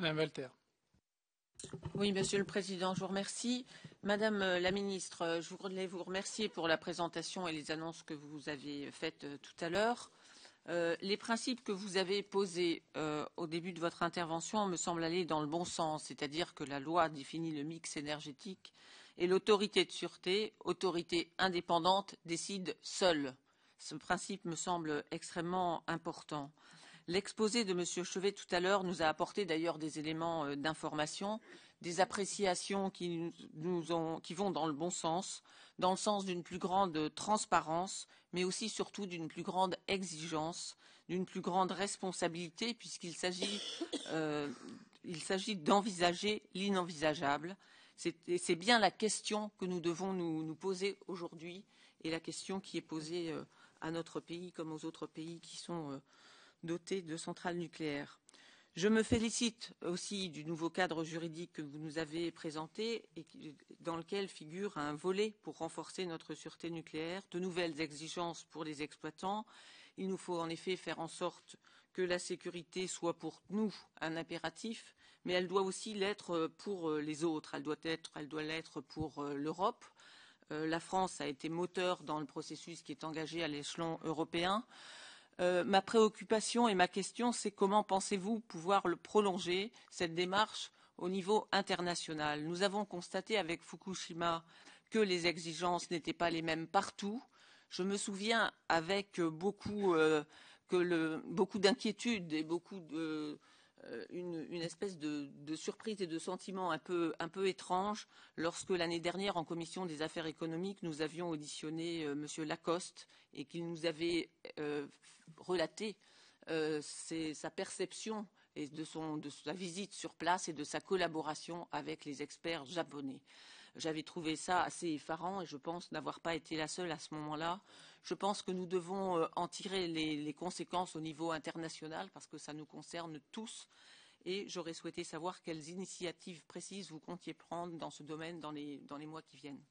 Madame Oui, Monsieur le Président, je vous remercie. Madame la Ministre, je voudrais vous remercier pour la présentation et les annonces que vous avez faites euh, tout à l'heure. Euh, les principes que vous avez posés euh, au début de votre intervention me semblent aller dans le bon sens, c'est-à-dire que la loi définit le mix énergétique et l'autorité de sûreté, autorité indépendante, décide seule. Ce principe me semble extrêmement important. L'exposé de M. Chevet tout à l'heure nous a apporté d'ailleurs des éléments euh, d'information, des appréciations qui, vont dans le bon sens, dans le sens d'une plus grande transparence, mais aussi surtout d'une plus grande exigence, d'une plus grande responsabilité, puisqu'il s'agit euh, d'envisager l'inenvisageable. C'est bien la question que nous devons nous poser aujourd'hui et la question qui est posée euh, à notre pays comme aux autres pays qui sont dotés de centrales nucléaires. Je me félicite aussi du nouveau cadre juridique que vous nous avez présenté et dans lequel figure un volet pour renforcer notre sûreté nucléaire, de nouvelles exigences pour les exploitants. Il nous faut en effet faire en sorte que la sécurité soit pour nous un impératif, mais elle doit aussi l'être pour euh, les autres. elle doit l'être pour euh, l'Europe. Euh, la France a été moteur dans le processus qui est engagé à l'échelon européen. Euh, ma préoccupation et ma question, c'est comment pensez-vous pouvoir le prolonger, cette démarche, au niveau international Nous avons constaté avec Fukushima que les exigences n'étaient pas les mêmes partout. Je me souviens avec beaucoup, euh, d'inquiétude et beaucoup de euh, une, espèce de, surprise et de sentiment un peu, étrange lorsque l'année dernière, en commission des affaires économiques, nous avions auditionné euh, M. Lacoste et qu'il nous avait euh, relaté sa perception et de, de sa visite sur place et de sa collaboration avec les experts japonais. J'avais trouvé ça assez effarant et je pense n'avoir pas été la seule à ce moment-là je pense que nous devons euh, en tirer les, conséquences au niveau international parce que ça nous concerne tous. Et j'aurais souhaité savoir quelles initiatives précises vous comptiez prendre dans ce domaine dans les mois qui viennent.